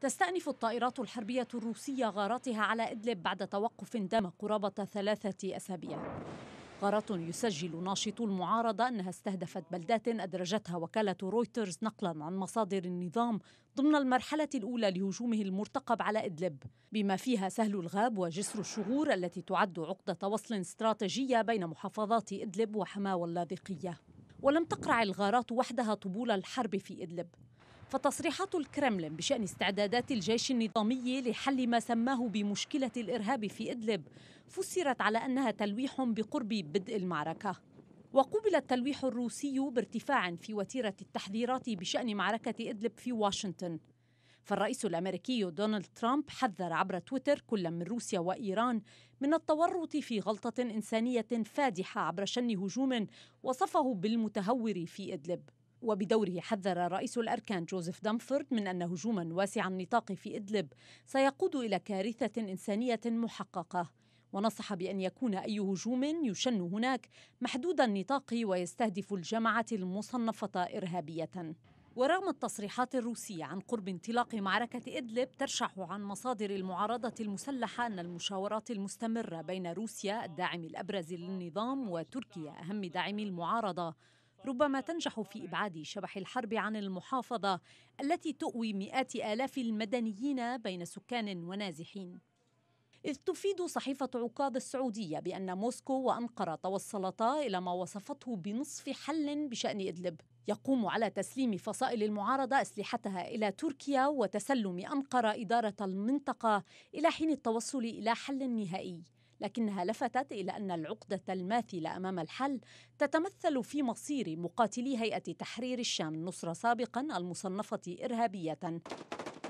تستأنف الطائرات الحربية الروسية غاراتها على إدلب بعد توقف دام قرابة ثلاثة أسابيع غارات يسجل ناشطو المعارضة أنها استهدفت بلدات أدرجتها وكالة رويترز نقلا عن مصادر النظام ضمن المرحلة الأولى لهجومه المرتقب على إدلب بما فيها سهل الغاب وجسر الشغور التي تعد عقدة وصل استراتيجية بين محافظات إدلب وحماة اللاذقية ولم تقرع الغارات وحدها طبول الحرب في إدلب فتصريحات الكرملين بشأن استعدادات الجيش النظامي لحل ما سماه بمشكلة الإرهاب في إدلب فسرت على أنها تلويح بقرب بدء المعركة وقُبل التلويح الروسي بارتفاع في وتيرة التحذيرات بشأن معركة إدلب في واشنطن فالرئيس الامريكي دونالد ترامب حذر عبر تويتر كل من روسيا وايران من التورط في غلطه انسانيه فادحه عبر شن هجوم وصفه بالمتهور في ادلب وبدوره حذر رئيس الأركان جوزيف دامفورد من أن هجوما واسع النطاق في إدلب سيقود إلى كارثة إنسانية محققة ونصح بأن يكون أي هجوم يشن هناك محدود النطاق ويستهدف الجماعة المصنفة إرهابية ورغم التصريحات الروسية عن قرب انطلاق معركة إدلب ترشح عن مصادر المعارضة المسلحة أن المشاورات المستمرة بين روسيا الداعم الأبرز للنظام وتركيا أهم داعمي المعارضة ربما تنجح في إبعاد شبح الحرب عن المحافظة التي تؤوي مئات آلاف المدنيين بين سكان ونازحين إذ تفيد صحيفة عكاظ السعودية بأن موسكو وأنقرة توصلتا إلى ما وصفته بنصف حل بشأن إدلب يقوم على تسليم فصائل المعارضة أسلحتها إلى تركيا وتسلم أنقرة إدارة المنطقة إلى حين التوصل إلى حل نهائي لكنها لفتت إلى أن العقدة الماثلة أمام الحل تتمثل في مصير مقاتلي هيئة تحرير الشام النصرة سابقا المصنفة إرهابية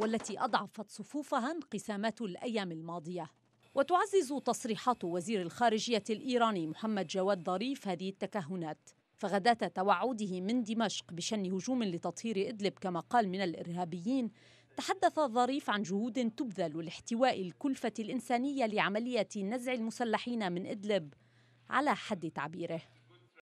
والتي أضعفت صفوفها انقسامات الأيام الماضية وتعزز تصريحات وزير الخارجية الإيراني محمد جواد ظريف هذه التكهنات فغداة توعده من دمشق بشن هجوم لتطهير إدلب كما قال من الإرهابيين تحدث ظريف عن جهود تبذل لاحتواء الكلفة الإنسانية لعملية نزع المسلحين من إدلب على حد تعبيره